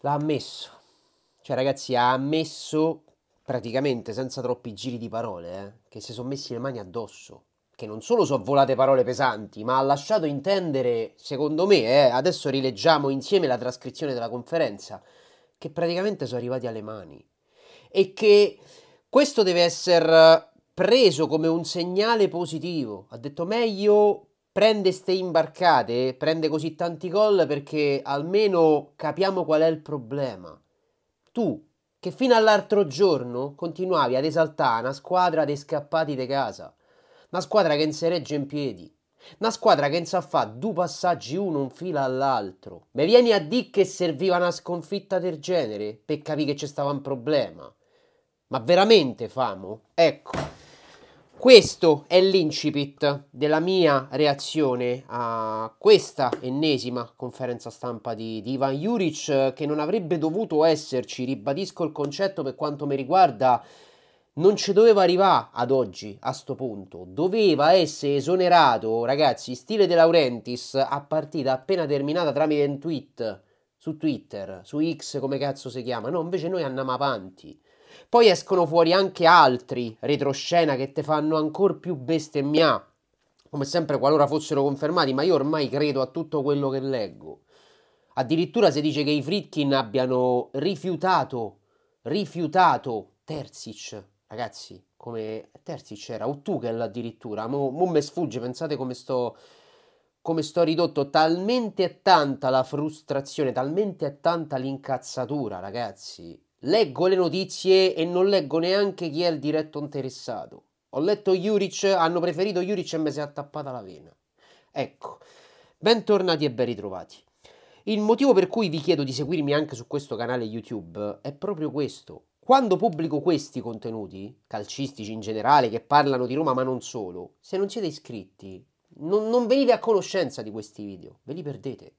l'ha ammesso. Cioè, ragazzi, ha ammesso praticamente senza troppi giri di parole eh, che si sono messi le mani addosso. Che non solo sono volate parole pesanti, ma ha lasciato intendere, secondo me, eh, adesso rileggiamo insieme la trascrizione della conferenza, che praticamente sono arrivati alle mani. E che questo deve essere preso come un segnale positivo. Ha detto meglio prende ste imbarcate, prende così tanti gol perché almeno capiamo qual è il problema. Tu, che fino all'altro giorno continuavi ad esaltare una squadra dei scappati di casa, una squadra che non si regge in piedi, una squadra che non sa fa due passaggi uno in fila all'altro. Mi vieni a dire che serviva una sconfitta del genere per capire che c'è stava un problema? Ma veramente famo? Ecco. Questo è l'incipit della mia reazione a questa ennesima conferenza stampa di, di Ivan Juric che non avrebbe dovuto esserci, ribadisco il concetto per quanto mi riguarda, non ci doveva arrivare ad oggi, a sto punto. Doveva essere esonerato, ragazzi, stile De Laurentiis a partita appena terminata tramite un tweet su Twitter, su X come cazzo si chiama. No, invece noi andiamo avanti. Poi escono fuori anche altri retroscena che te fanno ancora più bestemmia, come sempre qualora fossero confermati, ma io ormai credo a tutto quello che leggo. Addirittura si dice che i Fritkin abbiano rifiutato, rifiutato Terzic, ragazzi, come Terzic era, o Tuchel addirittura, mo, mo me sfugge, pensate come sto, come sto ridotto, talmente è tanta la frustrazione, talmente è tanta l'incazzatura, ragazzi, Leggo le notizie e non leggo neanche chi è il diretto interessato. Ho letto Juric, hanno preferito Juric e mi si è attappata la vena. Ecco, bentornati e ben ritrovati. Il motivo per cui vi chiedo di seguirmi anche su questo canale YouTube è proprio questo. Quando pubblico questi contenuti, calcistici in generale, che parlano di Roma ma non solo, se non siete iscritti, non, non venite a conoscenza di questi video, ve li perdete.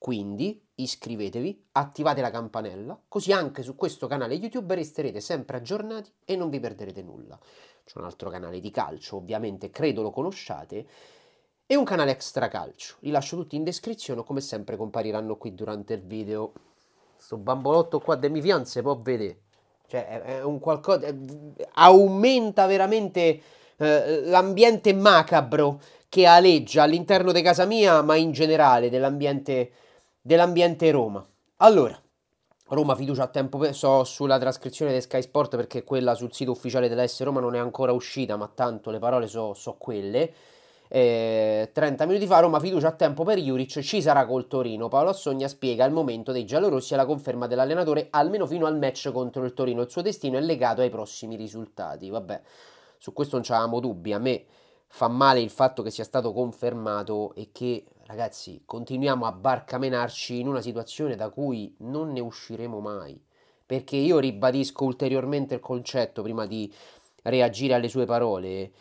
Quindi iscrivetevi, attivate la campanella, così anche su questo canale YouTube resterete sempre aggiornati e non vi perderete nulla. C'è un altro canale di calcio, ovviamente credo lo conosciate, e un canale extra calcio. Li lascio tutti in descrizione come sempre compariranno qui durante il video. Sto bambolotto qua delle mie fianze può vedere. Cioè, è un qualcosa... È, aumenta veramente eh, l'ambiente macabro che aleggia all'interno di casa mia, ma in generale dell'ambiente dell'ambiente Roma. Allora, Roma fiducia a tempo perso sulla trascrizione di Sky Sport perché quella sul sito ufficiale dell'S Roma non è ancora uscita, ma tanto le parole sono so quelle. Eh, 30 minuti fa Roma fiducia a tempo per Juric, ci sarà col Torino. Paolo Assogna spiega il momento dei giallorossi e la conferma dell'allenatore almeno fino al match contro il Torino. Il suo destino è legato ai prossimi risultati. Vabbè, su questo non avevamo dubbi. A me fa male il fatto che sia stato confermato e che ragazzi, continuiamo a barcamenarci in una situazione da cui non ne usciremo mai. Perché io ribadisco ulteriormente il concetto prima di reagire alle sue parole.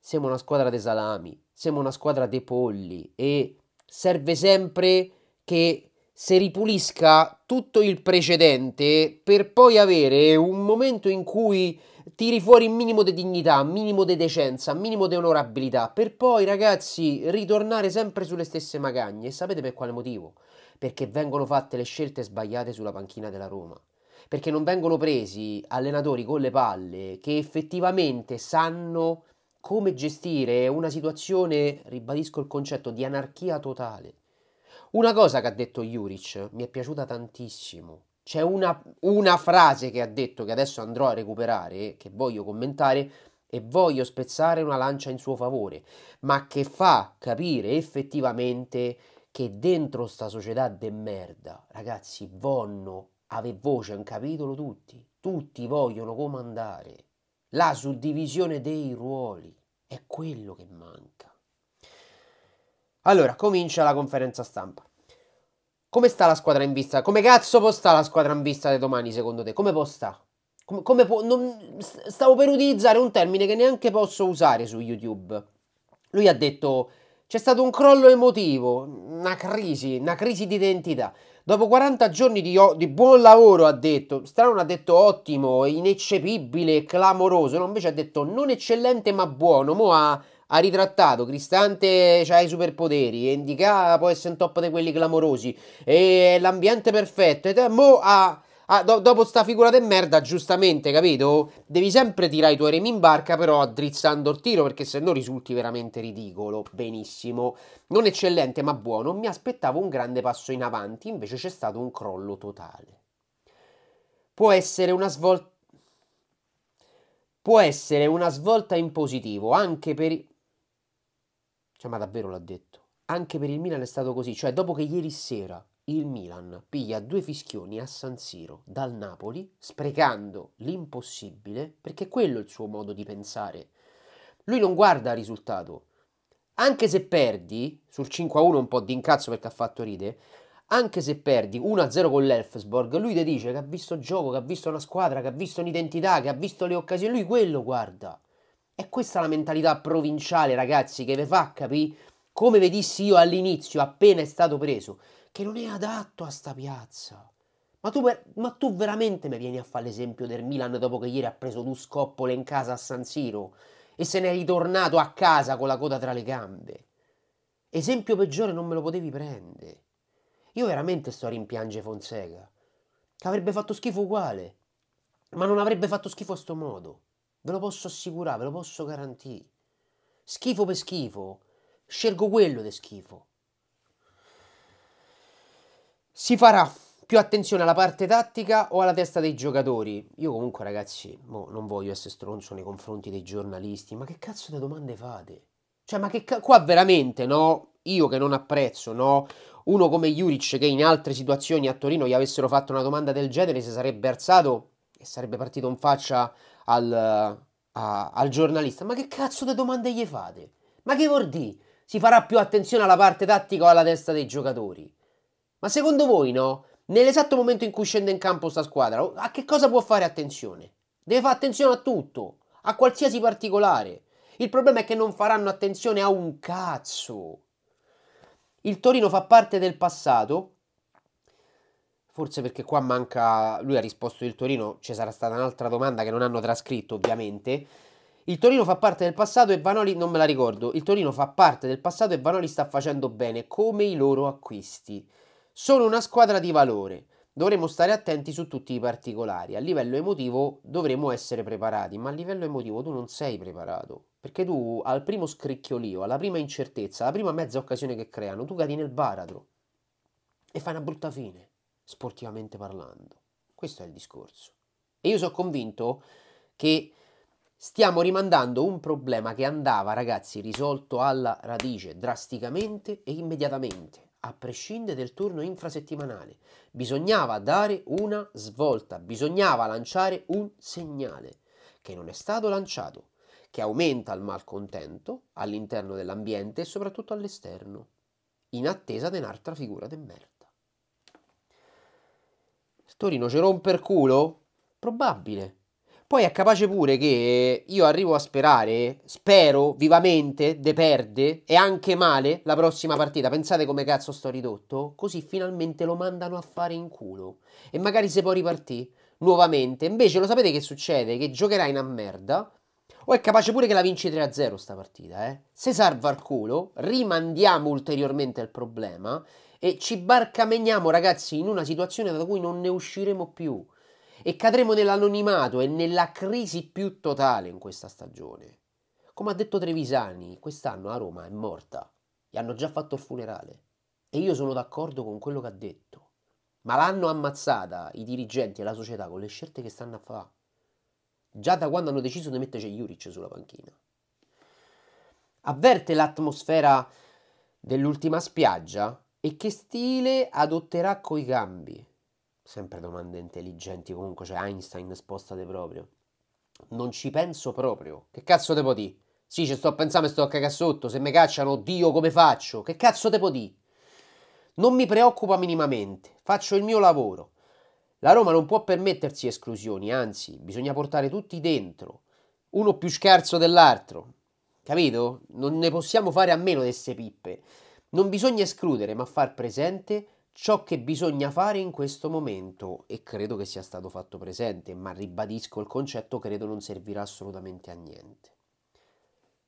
Siamo una squadra dei salami, siamo una squadra dei polli e serve sempre che se ripulisca tutto il precedente per poi avere un momento in cui tiri fuori minimo di dignità, minimo di decenza, minimo di onorabilità, per poi ragazzi ritornare sempre sulle stesse magagne. E sapete per quale motivo? Perché vengono fatte le scelte sbagliate sulla panchina della Roma. Perché non vengono presi allenatori con le palle che effettivamente sanno come gestire una situazione, ribadisco il concetto, di anarchia totale una cosa che ha detto Juric mi è piaciuta tantissimo. C'è una, una frase che ha detto che adesso andrò a recuperare, che voglio commentare e voglio spezzare una lancia in suo favore, ma che fa capire effettivamente che dentro sta società de merda, ragazzi, vonno ave voce un capitolo tutti, tutti vogliono comandare. La suddivisione dei ruoli è quello che manca. Allora, comincia la conferenza stampa. Come sta la squadra in vista? Come cazzo può stare la squadra in vista di domani, secondo te? Come può stare? Come, come può, non, stavo per utilizzare un termine che neanche posso usare su YouTube. Lui ha detto c'è stato un crollo emotivo, una crisi, una crisi di identità. Dopo 40 giorni di, di, buon lavoro ha detto, Strano ha detto ottimo, ineccepibile, clamoroso, no, invece ha detto non eccellente ma buono, mo ha, ha ritrattato, Cristante ha i superpoteri, Indica può essere un top di quelli clamorosi, e l'ambiente perfetto, e mo ha Ah, do dopo sta figura di merda, giustamente, capito? Devi sempre tirare i tuoi remi in barca, però addrizzando il tiro, perché se no risulti veramente ridicolo. Benissimo. Non eccellente, ma buono. Mi aspettavo un grande passo in avanti, invece c'è stato un crollo totale. Può essere una svolta... Può essere una svolta in positivo, anche per... Cioè, ma davvero l'ha detto. Anche per il Milan è stato così. Cioè, dopo che ieri sera il Milan piglia due fischioni a San Siro dal Napoli, sprecando l'impossibile, perché quello è il suo modo di pensare. Lui non guarda al risultato. Anche se perdi, sul 5-1 un po' di incazzo perché ha fatto ride, anche se perdi 1-0 con l'Elfsborg, lui ti dice che ha visto il gioco, che ha visto una squadra, che ha visto un'identità, che ha visto le occasioni, lui quello guarda. E questa è la mentalità provinciale, ragazzi, che vi fa capire come vedissi io all'inizio, appena è stato preso che non è adatto a sta piazza. Ma tu, ma tu veramente mi vieni a fare l'esempio del Milan dopo che ieri ha preso due scoppole in casa a San Siro e se ne è ritornato a casa con la coda tra le gambe? Esempio peggiore non me lo potevi prendere. Io veramente sto a rimpiange Fonseca, che avrebbe fatto schifo uguale, ma non avrebbe fatto schifo a sto modo. Ve lo posso assicurare, ve lo posso garantire. Schifo per schifo, scelgo quello di schifo. Si farà più attenzione alla parte tattica o alla testa dei giocatori? Io comunque ragazzi, non voglio essere stronzo nei confronti dei giornalisti, ma che cazzo di domande fate? Cioè, ma che ca- qua veramente, no? Io che non apprezzo, no? Uno come Juric che in altre situazioni a Torino gli avessero fatto una domanda del genere si sarebbe alzato e sarebbe partito in faccia al, a, al giornalista. Ma che cazzo di domande gli fate? Ma che vuol dire? Si farà più attenzione alla parte tattica o alla testa dei giocatori? Ma secondo voi no? Nell'esatto momento in cui scende in campo sta squadra, a che cosa può fare attenzione? Deve fare attenzione a tutto, a qualsiasi particolare. Il problema è che non faranno attenzione a un cazzo. Il Torino fa parte del passato, forse perché qua manca, lui ha risposto il Torino, ci sarà stata un'altra domanda che non hanno trascritto ovviamente. Il Torino fa parte del passato e Vanoli, non me la ricordo, il Torino fa parte del passato e Vanoli sta facendo bene come i loro acquisti. Sono una squadra di valore. Dovremo stare attenti su tutti i particolari. A livello emotivo dovremo essere preparati, ma a livello emotivo tu non sei preparato. Perché tu al primo scricchiolio, alla prima incertezza, alla prima mezza occasione che creano, tu cadi nel baratro e fai una brutta fine, sportivamente parlando. Questo è il discorso. E io sono convinto che stiamo rimandando un problema che andava, ragazzi, risolto alla radice drasticamente e immediatamente a prescindere del turno infrasettimanale. Bisognava dare una svolta, bisognava lanciare un segnale che non è stato lanciato, che aumenta il malcontento all'interno dell'ambiente e soprattutto all'esterno, in attesa di un'altra figura di merda. Torino ci rompe il Probabile, poi è capace pure che io arrivo a sperare, spero vivamente, de perde e anche male la prossima partita. Pensate come cazzo sto ridotto? Così finalmente lo mandano a fare in culo. E magari se può ripartì nuovamente. Invece lo sapete che succede? Che giocherà in a merda. O è capace pure che la vinci 3-0 sta partita, eh? Se salva il culo, rimandiamo ulteriormente il problema e ci barcameniamo, ragazzi, in una situazione da cui non ne usciremo più e cadremo nell'anonimato e nella crisi più totale in questa stagione. Come ha detto Trevisani, quest'anno a Roma è morta e hanno già fatto il funerale. E io sono d'accordo con quello che ha detto. Ma l'hanno ammazzata i dirigenti e la società con le scelte che stanno a fare. Già da quando hanno deciso di metterci Juric sulla panchina. Avverte l'atmosfera dell'ultima spiaggia e che stile adotterà coi cambi sempre domande intelligenti comunque, cioè Einstein spostate proprio. Non ci penso proprio. Che cazzo devo dire? Sì, ci sto pensando e sto a cagare sotto. Se mi cacciano, oddio, come faccio? Che cazzo devo dire? Non mi preoccupa minimamente. Faccio il mio lavoro. La Roma non può permettersi esclusioni, anzi, bisogna portare tutti dentro. Uno più scherzo dell'altro. Capito? Non ne possiamo fare a meno di queste pippe. Non bisogna escludere, ma far presente ciò che bisogna fare in questo momento e credo che sia stato fatto presente, ma ribadisco il concetto, credo non servirà assolutamente a niente.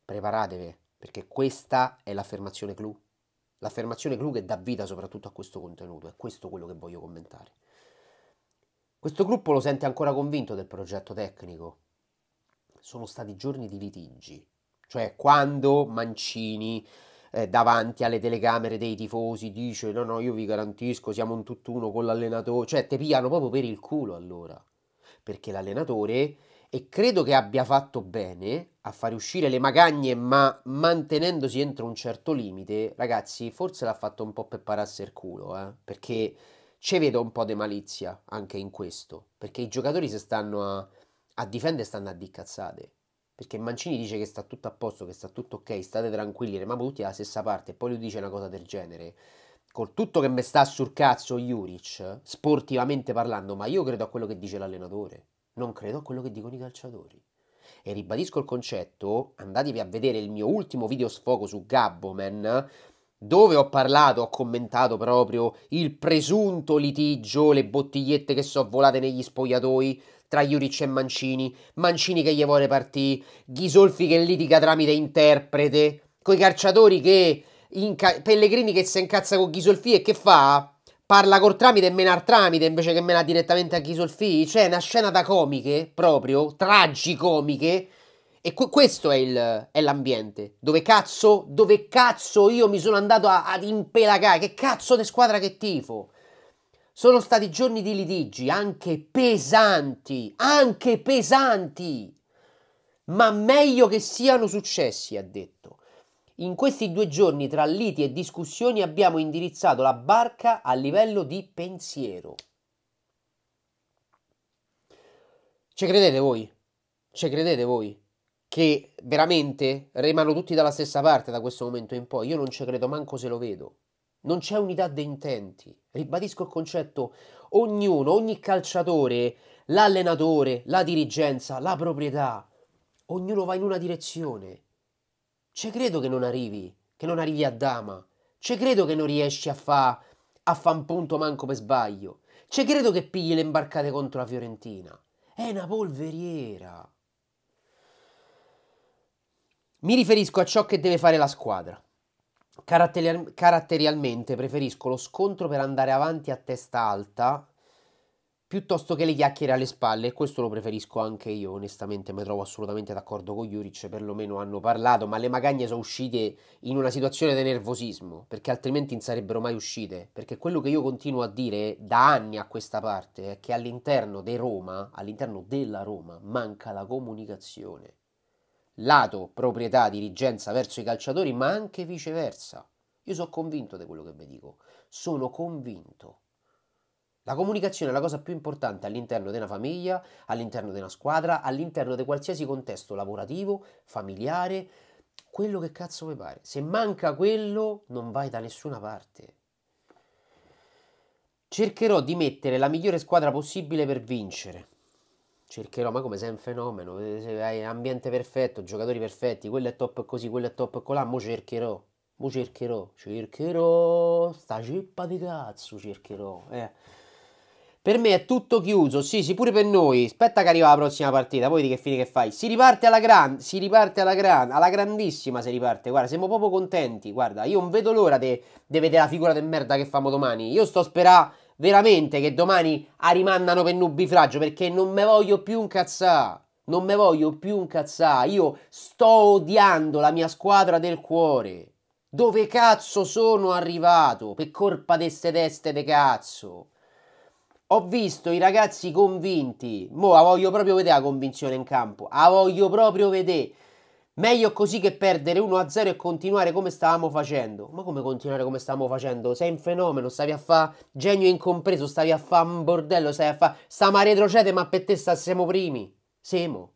Preparatevi, perché questa è l'affermazione clou. L'affermazione clou che dà vita soprattutto a questo contenuto, è questo quello che voglio commentare. Questo gruppo lo sente ancora convinto del progetto tecnico. Sono stati giorni di litigi, cioè quando Mancini eh, davanti alle telecamere dei tifosi dice no no io vi garantisco siamo un tutt'uno con l'allenatore, cioè te piano proprio per il culo allora, perché l'allenatore e credo che abbia fatto bene a fare uscire le magagne ma mantenendosi entro un certo limite, ragazzi forse l'ha fatto un po' per pararsi il culo, eh? perché ci vedo un po' di malizia anche in questo, perché i giocatori si stanno a, a difendere stanno a di cazzate perché Mancini dice che sta tutto a posto, che sta tutto ok, state tranquilli, ma tutti alla stessa parte, e poi lui dice una cosa del genere. Col tutto che mi sta sul cazzo Juric, sportivamente parlando, ma io credo a quello che dice l'allenatore, non credo a quello che dicono i calciatori. E ribadisco il concetto, andatevi a vedere il mio ultimo video sfogo su Gabboman, dove ho parlato, ho commentato proprio il presunto litigio, le bottigliette che sono volate negli spogliatoi tra Juric e Mancini, Mancini che gli vuole partire, Ghisolfi che litiga tramite interprete, coi calciatori che... Inca- Pellegrini che si incazza con Ghisolfi e che fa? Parla col tramite e mena al tramite invece che mena direttamente a Ghisolfi. C'è cioè, una scena da comiche, proprio, tragicomiche, e qu- questo è, il, è, l'ambiente. Dove cazzo, dove cazzo io mi sono andato a, ad impelagare? Che cazzo di squadra che tifo? Sono stati giorni di litigi, anche pesanti, anche pesanti. Ma meglio che siano successi, ha detto. In questi due giorni tra liti e discussioni abbiamo indirizzato la barca a livello di pensiero. Ci credete voi? Ci credete voi? che veramente remano tutti dalla stessa parte da questo momento in poi. Io non ci credo manco se lo vedo. Non c'è unità di intenti. Ribadisco il concetto, ognuno, ogni calciatore, l'allenatore, la dirigenza, la proprietà, ognuno va in una direzione. Ci credo che non arrivi, che non arrivi a dama. Ci credo che non riesci a fa a fa un punto manco per sbaglio. Ci credo che pigli le imbarcate contro la Fiorentina. È una polveriera. Mi riferisco a ciò che deve fare la squadra. Caratteri- caratterialmente preferisco lo scontro per andare avanti a testa alta piuttosto che le chiacchiere alle spalle e questo lo preferisco anche io onestamente mi trovo assolutamente d'accordo con Juric perlomeno hanno parlato ma le magagne sono uscite in una situazione di nervosismo perché altrimenti non sarebbero mai uscite perché quello che io continuo a dire da anni a questa parte è che all'interno, di Roma, all'interno della Roma manca la comunicazione lato proprietà, dirigenza verso i calciatori, ma anche viceversa. Io sono convinto di quello che vi dico, sono convinto. La comunicazione è la cosa più importante all'interno di una famiglia, all'interno di una squadra, all'interno di qualsiasi contesto lavorativo, familiare, quello che cazzo mi pare. Se manca quello, non vai da nessuna parte. Cercherò di mettere la migliore squadra possibile per vincere cercherò, ma come sei un fenomeno, eh, hai ambiente perfetto, giocatori perfetti, quello è top così, quello è top colà, mo cercherò, mo cercherò, cercherò, sta cippa di cazzo cercherò, eh. Per me è tutto chiuso, sì, sì, pure per noi. Aspetta che arriva la prossima partita, poi di che fine che fai? Si riparte alla grande, si riparte alla grande, alla grandissima si riparte. Guarda, siamo proprio contenti, guarda, io non vedo l'ora di vedere la figura del merda che famo domani. Io sto sperando veramente che domani arimandano per nubifragio perché non me voglio più incazzare. Non me voglio più incazzare. Io sto odiando la mia squadra del cuore. Dove cazzo sono arrivato? Per colpa di ste teste de cazzo. Ho visto i ragazzi convinti. Mo' la voglio proprio vedere la convinzione in campo. La voglio proprio vedere Meglio così che perdere 1-0 e continuare come stavamo facendo. Ma come continuare come stavamo facendo? Sei un fenomeno, stavi a fare genio incompreso, stavi a fare un bordello, stavi a fare... Stiamo a retrocedere ma per te sta, siamo primi. Siamo.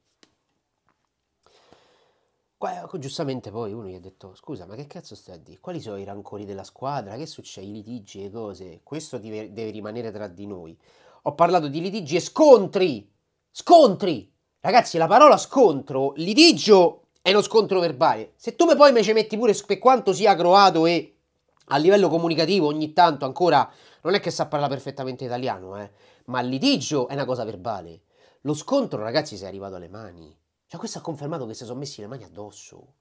Qua, ecco, giustamente poi uno gli ha detto, scusa ma che cazzo stai a dire? Quali sono i rancori della squadra? Che succede? I litigi e cose? Questo deve, deve rimanere tra di noi. Ho parlato di litigi e scontri! Scontri! Ragazzi, la parola scontro, litigio è uno scontro verbale. Se tu poi mi ci metti pure per quanto sia croato e a livello comunicativo ogni tanto ancora non è che sa parlare perfettamente italiano, eh, ma il litigio è una cosa verbale. Lo scontro, ragazzi, si è arrivato alle mani. Cioè, questo ha confermato che si sono messi le mani addosso.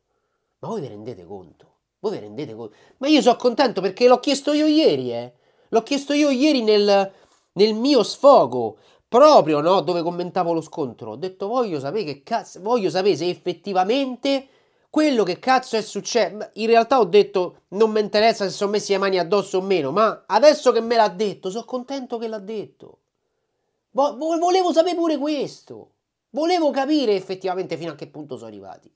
Ma voi vi rendete conto? Voi vi rendete conto? Ma io sono contento perché l'ho chiesto io ieri, eh. L'ho chiesto io ieri nel, nel mio sfogo proprio no, dove commentavo lo scontro, ho detto voglio sapere che cazzo, voglio sapere se effettivamente quello che cazzo è successo. In realtà ho detto non mi interessa se sono messi le mani addosso o meno, ma adesso che me l'ha detto, sono contento che l'ha detto. Vo- volevo sapere pure questo. Volevo capire effettivamente fino a che punto sono arrivati.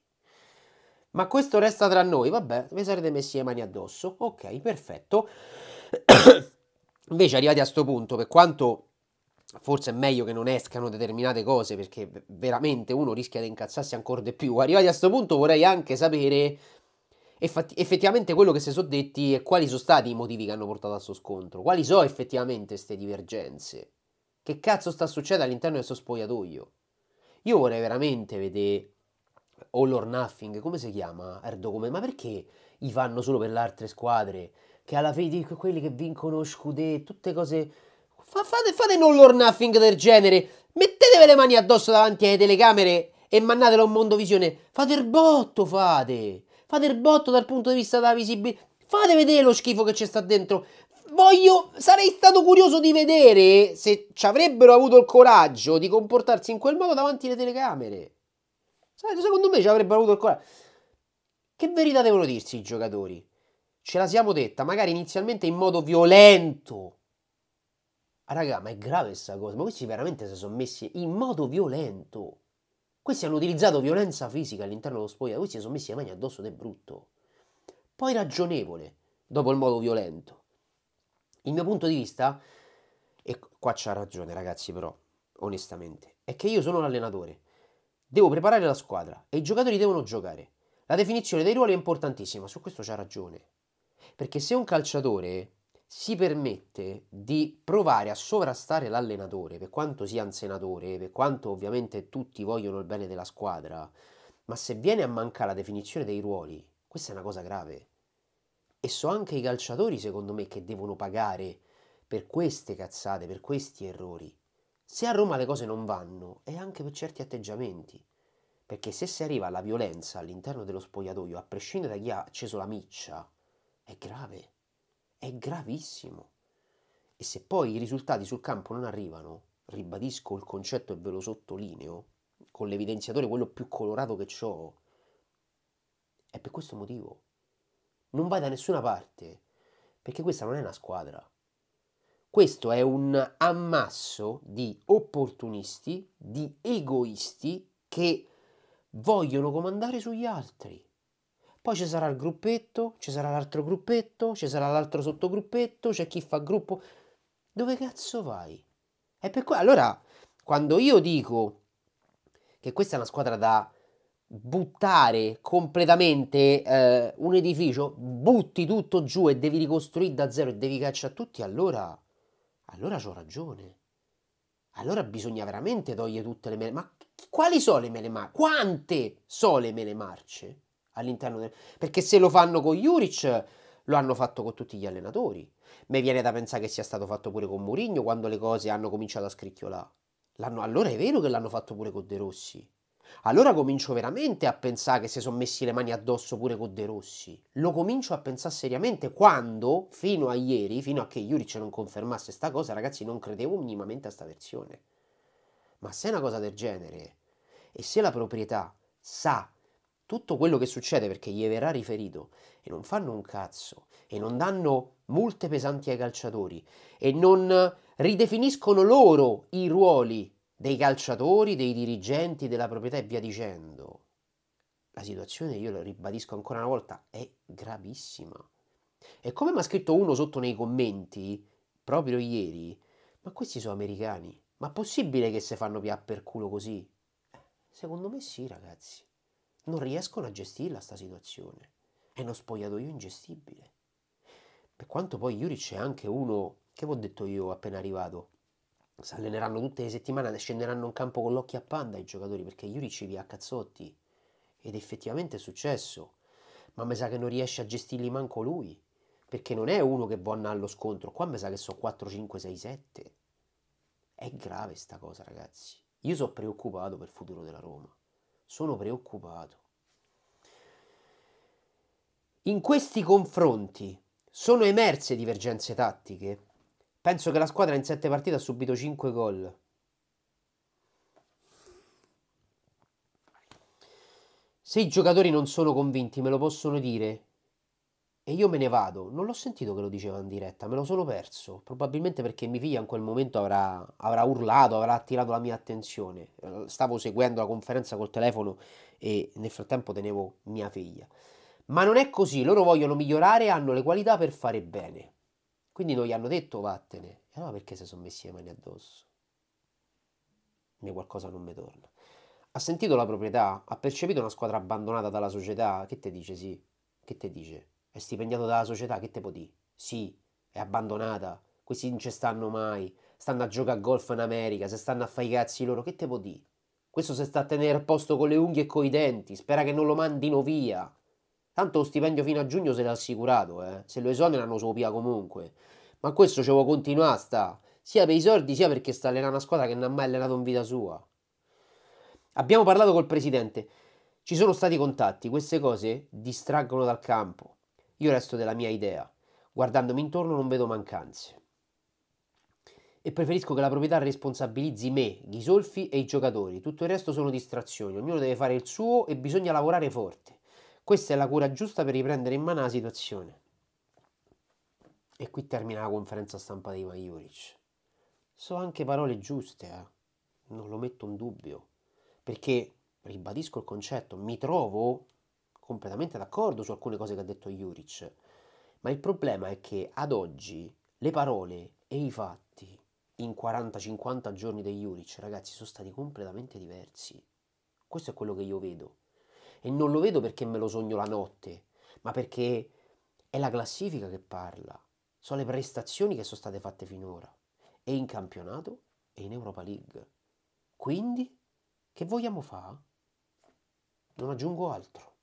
Ma questo resta tra noi, vabbè, vi sarete messi le mani addosso. Ok, perfetto. Invece arrivati a questo punto, per quanto forse è meglio che non escano determinate cose perché veramente uno rischia di incazzarsi ancora di più. Arrivati a questo punto vorrei anche sapere effettivamente quello che si sono detti e quali sono stati i motivi che hanno portato a questo scontro. Quali sono effettivamente queste divergenze? Che cazzo sta succedendo all'interno del suo spogliatoio? Io vorrei veramente vedere All or Nothing, come si chiama? Erdogan, ma perché gli fanno solo per le altre squadre? Che alla fine quelli che vincono Scudè, tutte cose fate, fate non l'or nothing del genere. Mettetevi le mani addosso davanti alle telecamere e mannatelo a un mondo visione. Fate il botto, fate. Fate il botto dal punto di vista della visibilità. Fate vedere lo schifo che c'è sta dentro. Voglio, sarei stato curioso di vedere se ci avrebbero avuto il coraggio di comportarsi in quel modo davanti alle telecamere. Secondo me ci avrebbero avuto il coraggio. Che verità devono dirsi i giocatori? Ce la siamo detta, magari inizialmente in modo violento, Ah, raga, ma è grave questa cosa, ma questi veramente si sono messi in modo violento. Questi hanno utilizzato violenza fisica all'interno dello spogliatoio, questi si sono messi le mani addosso del brutto. Poi ragionevole, dopo il modo violento. Il mio punto di vista, e qua c'ha ragione ragazzi però, onestamente, è che io sono l'allenatore. Devo preparare la squadra e i giocatori devono giocare. La definizione dei ruoli è importantissima, su questo c'ha ragione. Perché se un calciatore si permette di provare a sovrastare l'allenatore, per quanto sia un senatore, per quanto ovviamente tutti vogliono il bene della squadra, ma se viene a mancare la definizione dei ruoli, questa è una cosa grave. E so anche i calciatori, secondo me, che devono pagare per queste cazzate, per questi errori. Se a Roma le cose non vanno, è anche per certi atteggiamenti. Perché se si arriva alla violenza all'interno dello spogliatoio, a prescindere da chi ha acceso la miccia, è grave. È gravissimo. E se poi i risultati sul campo non arrivano, ribadisco il concetto e ve lo sottolineo, con l'evidenziatore quello più colorato che ho, è per questo motivo. Non vai da nessuna parte, perché questa non è una squadra. Questo è un ammasso di opportunisti, di egoisti che vogliono comandare sugli altri. Poi ci sarà il gruppetto, ci sarà l'altro gruppetto, ci sarà l'altro sottogruppetto, c'è chi fa gruppo. Dove cazzo vai? E per quello, allora, quando io dico che questa è una squadra da buttare completamente eh, un edificio, butti tutto giù e devi ricostruire da zero e devi cacciare tutti, allora, allora ho ragione. Allora bisogna veramente togliere tutte le mele. Ma quali sono le mele marce? Quante sono le mele marce? all'interno del... Perché se lo fanno con Juric, lo hanno fatto con tutti gli allenatori. Mi viene da pensare che sia stato fatto pure con Mourinho quando le cose hanno cominciato a scricchiolare. L'hanno... Allora è vero che l'hanno fatto pure con De Rossi. Allora comincio veramente a pensare che si sono messi le mani addosso pure con De Rossi. Lo comincio a pensare seriamente quando, fino a ieri, fino a che Juric non confermasse sta cosa, ragazzi, non credevo minimamente a sta versione. Ma se è una cosa del genere e se la proprietà sa tutto quello che succede perché gli verrà riferito e non fanno un cazzo e non danno multe pesanti ai calciatori e non ridefiniscono loro i ruoli dei calciatori, dei dirigenti, della proprietà e via dicendo. La situazione, io lo ribadisco ancora una volta, è gravissima. E come mi ha scritto uno sotto nei commenti, proprio ieri, ma questi sono americani, ma possibile che se fanno via per culo così? Secondo me sì, ragazzi non riescono a gestirla sta situazione. È uno spogliatoio ingestibile. Per quanto poi Juric è anche uno, che vi ho detto io appena arrivato, si alleneranno tutte le settimane, scenderanno in campo con l'occhio a panda i giocatori, perché Juric vi ha cazzotti. Ed effettivamente è successo. Ma mi sa che non riesce a gestirli manco lui. Perché non è uno che vuole andare allo scontro. Qua mi sa che sono 4, 5, 6, 7. È grave sta cosa, ragazzi. Io sono preoccupato per il futuro della Roma sono preoccupato. In questi confronti sono emerse divergenze tattiche. Penso che la squadra in sette partite ha subito 5 gol. Se i giocatori non sono convinti, me lo possono dire e io me ne vado. Non l'ho sentito che lo diceva in diretta, me lo sono perso. Probabilmente perché mia figlia in quel momento avrà, avrà urlato, avrà attirato la mia attenzione. Eh, stavo seguendo la conferenza col telefono e nel frattempo tenevo mia figlia. Ma non è così, loro vogliono migliorare, hanno le qualità per fare bene. Quindi non gli hanno detto vattene. E allora perché si sono messi le mani addosso? A qualcosa non mi torna. Ha sentito la proprietà? Ha percepito una squadra abbandonata dalla società? Che te dice sì? Che te dice? è stipendiato dalla società, che te può dire? Sì, è abbandonata, questi non ci stanno mai, stanno a giocare a golf in America, se stanno a fare i cazzi loro, che te può dire? Questo se sta a tenere a posto con le unghie e coi denti, spera che non lo mandino via. Tanto lo stipendio fino a giugno se l'ha assicurato, eh. Se lo esonerano se lo pia comunque. Ma questo ce può continuare, sta. Sia per i sordi, sia perché sta allenando una squadra che non ha mai allenato in vita sua. Abbiamo parlato col presidente. Ci sono stati contatti. Queste cose distraggono dal campo. Io resto della mia idea. Guardandomi intorno non vedo mancanze. E preferisco che la proprietà responsabilizzi me, Ghisolfi e i giocatori. Tutto il resto sono distrazioni. Ognuno deve fare il suo e bisogna lavorare forte. Questa è la cura giusta per riprendere in mano la situazione. E qui termina la conferenza stampa di Majoric. So anche parole giuste, eh? non lo metto in dubbio, perché, ribadisco il concetto, mi trovo completamente d'accordo su alcune cose che ha detto Juric, ma il problema è che ad oggi le parole e i fatti in 40-50 giorni di Juric, ragazzi, sono stati completamente diversi. Questo è quello che io vedo. E non lo vedo perché me lo sogno la notte, ma perché è la classifica che parla. Sono le prestazioni che sono state fatte finora, e in campionato e in Europa League. Quindi, che vogliamo fare? Non aggiungo altro.